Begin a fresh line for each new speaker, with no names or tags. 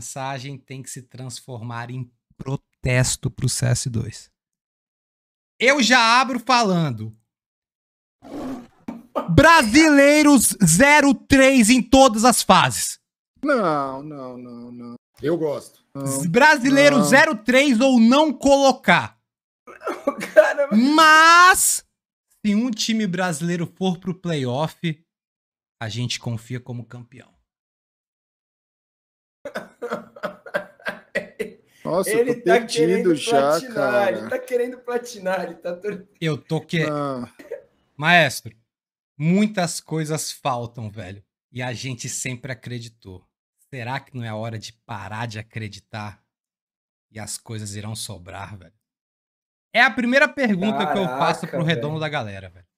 mensagem tem que se transformar em
protesto para o CS2. Eu já abro falando. Brasileiros 03 em todas as fases.
Não, não,
não, não.
Eu gosto. Não, Brasileiro
não. 03 ou não colocar. Mas se um time brasileiro for pro playoff,
a gente confia como campeão.
Nossa, ele eu tô tá querendo já, platinar,
cara. ele tá querendo platinar, ele tá todo...
Eu tô que ah. Maestro, muitas coisas faltam, velho, e a gente sempre acreditou. Será que não é a hora de parar de acreditar e as coisas irão sobrar, velho?
É a primeira pergunta Caraca, que eu faço pro velho. redondo
da galera, velho.